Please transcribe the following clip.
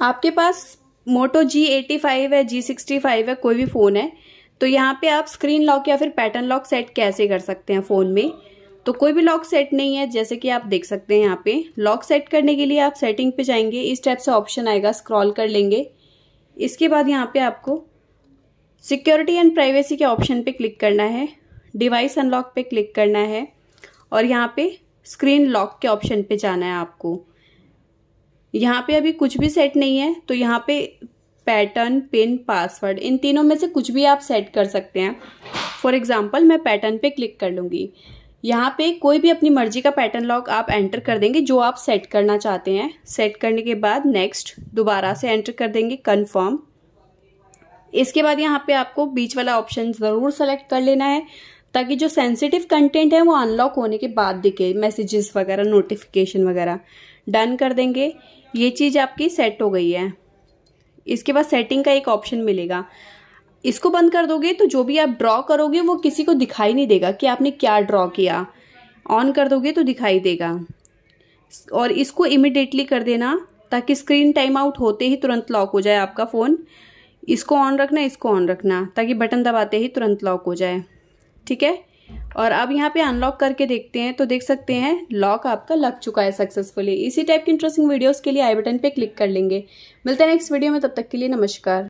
आपके पास मोटो जी eighty five है जी sixty five है कोई भी फ़ोन है तो यहाँ पे आप स्क्रीन लॉक या फिर पैटर्न लॉक सेट कैसे कर सकते हैं फ़ोन में तो कोई भी लॉक सेट नहीं है जैसे कि आप देख सकते हैं यहाँ पे लॉक सेट करने के लिए आप सेटिंग पे जाएंगे इस टाइप से ऑप्शन आएगा स्क्रॉल कर लेंगे इसके बाद यहाँ पे आपको सिक्योरिटी एंड प्राइवेसी के ऑप्शन पे क्लिक करना है डिवाइस अनलॉक पे क्लिक करना है और यहाँ पे स्क्रीन लॉक के ऑप्शन पे जाना है आपको यहाँ पे अभी कुछ भी सेट नहीं है तो यहाँ पे पैटर्न पिन पासवर्ड इन तीनों में से कुछ भी आप सेट कर सकते हैं फॉर एग्जाम्पल मैं पैटर्न पे क्लिक कर लूँगी यहाँ पे कोई भी अपनी मर्जी का पैटर्न लॉक आप एंटर कर देंगे जो आप सेट करना चाहते हैं सेट करने के बाद नेक्स्ट दोबारा से एंटर कर देंगे कन्फर्म इसके बाद यहाँ पे आपको बीच वाला ऑप्शन ज़रूर सेलेक्ट कर लेना है ताकि जो सेंसिटिव कंटेंट है वो अनलॉक होने के बाद दिखे मैसेजेस वगैरह नोटिफिकेशन वगैरह डन कर देंगे ये चीज़ आपकी सेट हो गई है इसके बाद सेटिंग का एक ऑप्शन मिलेगा इसको बंद कर दोगे तो जो भी आप ड्रॉ करोगे वो किसी को दिखाई नहीं देगा कि आपने क्या ड्रॉ किया ऑन कर दोगे तो दिखाई देगा और इसको इमिडिएटली कर देना ताकि स्क्रीन टाइम आउट होते ही तुरंत लॉक हो जाए आपका फ़ोन इसको ऑन रखना इसको ऑन रखना ताकि बटन दबाते ही तुरंत लॉक हो जाए ठीक है और अब यहाँ पे अनलॉक करके देखते हैं तो देख सकते हैं लॉक आपका लग चुका है सक्सेसफुली इसी टाइप की इंटरेस्टिंग वीडियोस के लिए आई बटन पे क्लिक कर लेंगे मिलते हैं नेक्स्ट वीडियो में तब तक के लिए नमस्कार